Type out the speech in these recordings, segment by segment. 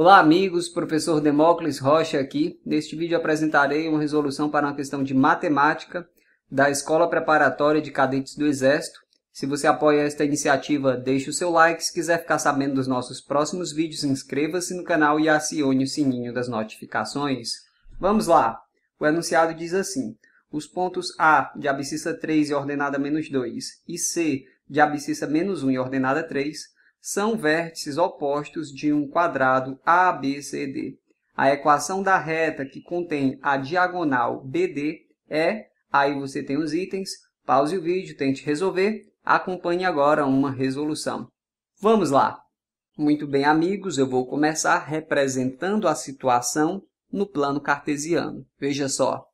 Olá amigos, professor Demócles Rocha aqui. Neste vídeo apresentarei uma resolução para uma questão de matemática da Escola Preparatória de Cadetes do Exército. Se você apoia esta iniciativa, deixe o seu like. Se quiser ficar sabendo dos nossos próximos vídeos, inscreva-se no canal e acione o sininho das notificações. Vamos lá! O enunciado diz assim, os pontos A de abscissa 3 e ordenada menos 2 e C de abscissa menos 1 e ordenada 3 são vértices opostos de um quadrado ABCD. A equação da reta que contém a diagonal BD é, aí você tem os itens, pause o vídeo, tente resolver, acompanhe agora uma resolução. Vamos lá! Muito bem, amigos, eu vou começar representando a situação no plano cartesiano. Veja só,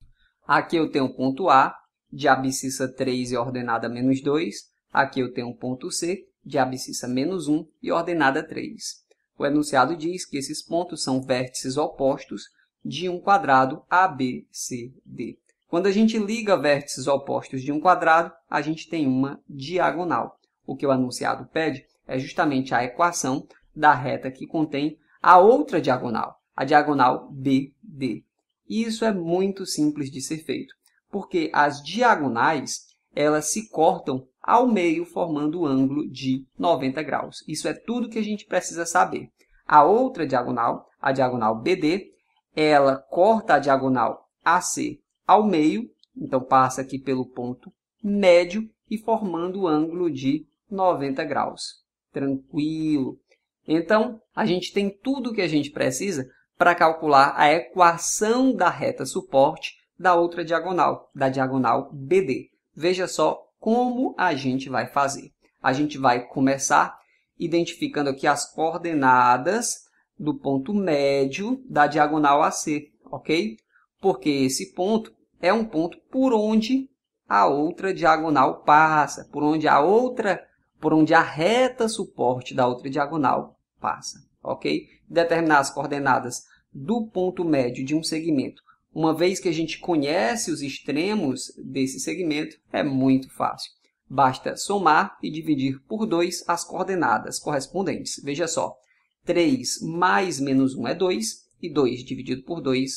aqui eu tenho o ponto A, de abscissa 3 e ordenada menos 2, aqui eu tenho o ponto C, de abscissa menos 1 e ordenada 3. O enunciado diz que esses pontos são vértices opostos de um quadrado ABCD. Quando a gente liga vértices opostos de um quadrado, a gente tem uma diagonal. O que o enunciado pede é justamente a equação da reta que contém a outra diagonal, a diagonal BD. E isso é muito simples de ser feito, porque as diagonais elas se cortam ao meio, formando o ângulo de 90 graus. Isso é tudo que a gente precisa saber. A outra diagonal, a diagonal BD, ela corta a diagonal AC ao meio, então passa aqui pelo ponto médio e formando o ângulo de 90 graus. Tranquilo. Então, a gente tem tudo o que a gente precisa para calcular a equação da reta suporte da outra diagonal, da diagonal BD. Veja só como a gente vai fazer. A gente vai começar identificando aqui as coordenadas do ponto médio da diagonal AC, ok? Porque esse ponto é um ponto por onde a outra diagonal passa, por onde a outra, por onde a reta suporte da outra diagonal passa, ok? Determinar as coordenadas do ponto médio de um segmento uma vez que a gente conhece os extremos desse segmento, é muito fácil. Basta somar e dividir por 2 as coordenadas correspondentes. Veja só, 3 mais menos 1 é 2, e 2 dividido por 2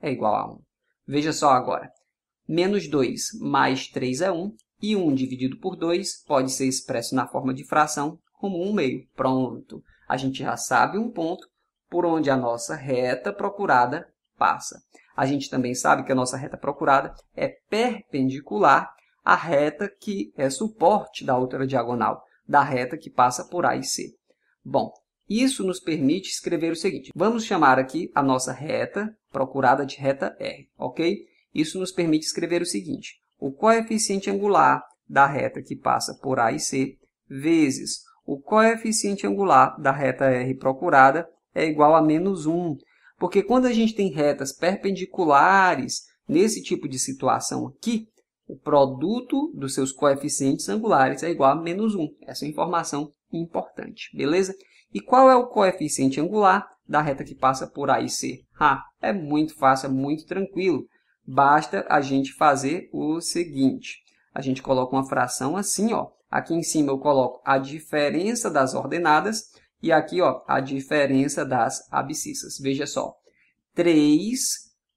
é igual a 1. Veja só agora, menos 2 mais 3 é 1, e 1 dividido por 2 pode ser expresso na forma de fração como 1 meio. Pronto, a gente já sabe um ponto por onde a nossa reta procurada passa. A gente também sabe que a nossa reta procurada é perpendicular à reta que é suporte da outra diagonal, da reta que passa por A e C. Bom, isso nos permite escrever o seguinte. Vamos chamar aqui a nossa reta procurada de reta R, ok? Isso nos permite escrever o seguinte. O coeficiente angular da reta que passa por A e C vezes o coeficiente angular da reta R procurada é igual a menos 1, porque quando a gente tem retas perpendiculares nesse tipo de situação aqui, o produto dos seus coeficientes angulares é igual a menos 1. Essa é informação importante, beleza? E qual é o coeficiente angular da reta que passa por A e C? Ah, é muito fácil, é muito tranquilo. Basta a gente fazer o seguinte. A gente coloca uma fração assim, ó. Aqui em cima eu coloco a diferença das ordenadas e aqui, ó, a diferença das abscissas. Veja só. 3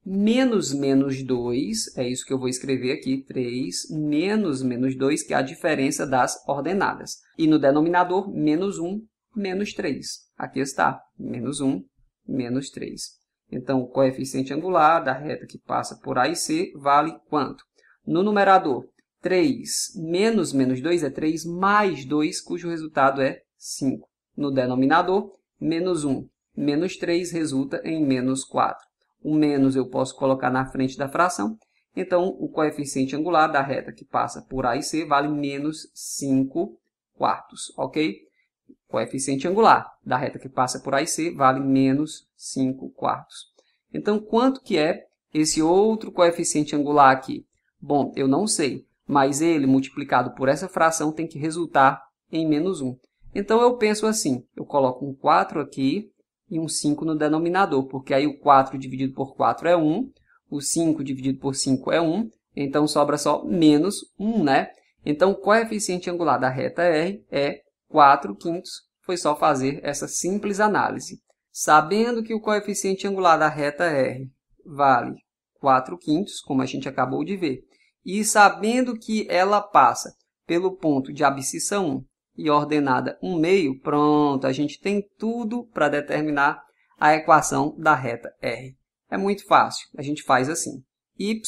menos menos 2, é isso que eu vou escrever aqui, 3 menos menos 2, que é a diferença das ordenadas. E no denominador, menos 1, menos 3. Aqui está, menos 1, menos 3. Então, o coeficiente angular da reta que passa por A e C vale quanto? No numerador, 3 menos menos 2 é 3 mais 2, cujo resultado é 5 no denominador, menos 1 menos 3 resulta em menos 4. O menos eu posso colocar na frente da fração, então o coeficiente angular da reta que passa por A e C vale menos 5 quartos, ok? O coeficiente angular da reta que passa por A e C vale menos 5 quartos. Então, quanto que é esse outro coeficiente angular aqui? Bom, eu não sei, mas ele multiplicado por essa fração tem que resultar em menos 1. Então eu penso assim, eu coloco um 4 aqui e um 5 no denominador, porque aí o 4 dividido por 4 é 1, o 5 dividido por 5 é 1, então sobra só menos 1, né? Então o coeficiente angular da reta R é 4 quintos, foi só fazer essa simples análise. Sabendo que o coeficiente angular da reta R vale 4 quintos, como a gente acabou de ver, e sabendo que ela passa pelo ponto de abscissa 1 e ordenada 1 meio, pronto, a gente tem tudo para determinar a equação da reta R. É muito fácil, a gente faz assim. y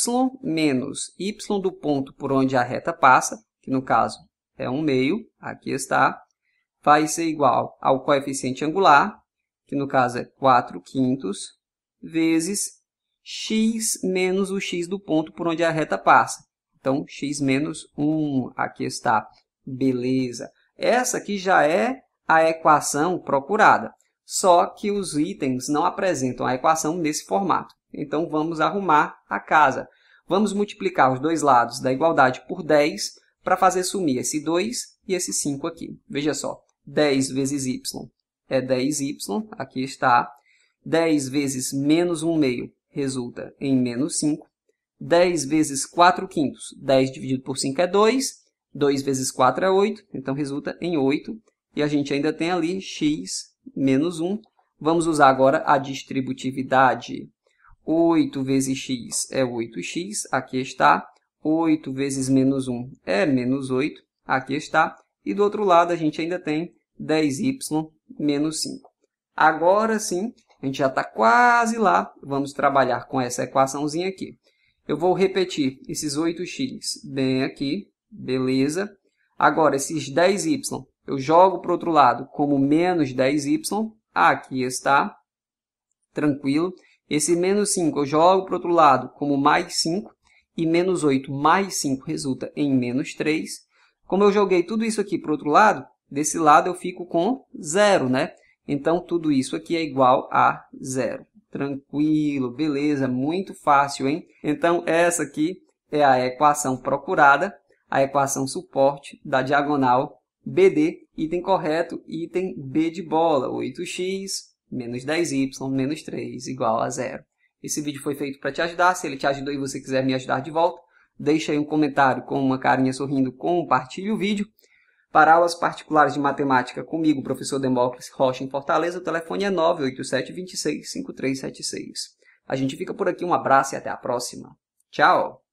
menos y do ponto por onde a reta passa, que no caso é 1 meio, aqui está, vai ser igual ao coeficiente angular, que no caso é 4 quintos, vezes x menos o x do ponto por onde a reta passa. Então, x menos 1, aqui está. Beleza. Essa aqui já é a equação procurada, só que os itens não apresentam a equação nesse formato. Então, vamos arrumar a casa. Vamos multiplicar os dois lados da igualdade por 10 para fazer sumir esse 2 e esse 5 aqui. Veja só, 10 vezes y é 10y, aqui está. 10 vezes menos 1 meio resulta em menos 5. 10 vezes 4 quintos, 10 dividido por 5 é 2. 2 vezes 4 é 8, então resulta em 8. E a gente ainda tem ali x menos 1. Vamos usar agora a distributividade. 8 vezes x é 8x, aqui está. 8 vezes menos 1 é menos 8, aqui está. E do outro lado a gente ainda tem 10y menos 5. Agora sim, a gente já está quase lá. Vamos trabalhar com essa equaçãozinha aqui. Eu vou repetir esses 8x bem aqui, Beleza. Agora, esses 10y, eu jogo para o outro lado como menos 10y. Ah, aqui está. Tranquilo. Esse menos 5 eu jogo para o outro lado como mais 5. E menos 8 mais 5 resulta em menos 3. Como eu joguei tudo isso aqui para o outro lado, desse lado eu fico com zero, né? Então, tudo isso aqui é igual a zero. Tranquilo, beleza, muito fácil, hein? Então, essa aqui é a equação procurada a equação suporte da diagonal BD, item correto, item B de bola, 8x menos 10y menos 3 igual a zero. Esse vídeo foi feito para te ajudar, se ele te ajudou e você quiser me ajudar de volta, deixa aí um comentário com uma carinha sorrindo, compartilhe o vídeo. Para aulas particulares de matemática comigo, professor Demócrates Rocha, em Fortaleza, o telefone é 987 5376 A gente fica por aqui, um abraço e até a próxima. Tchau!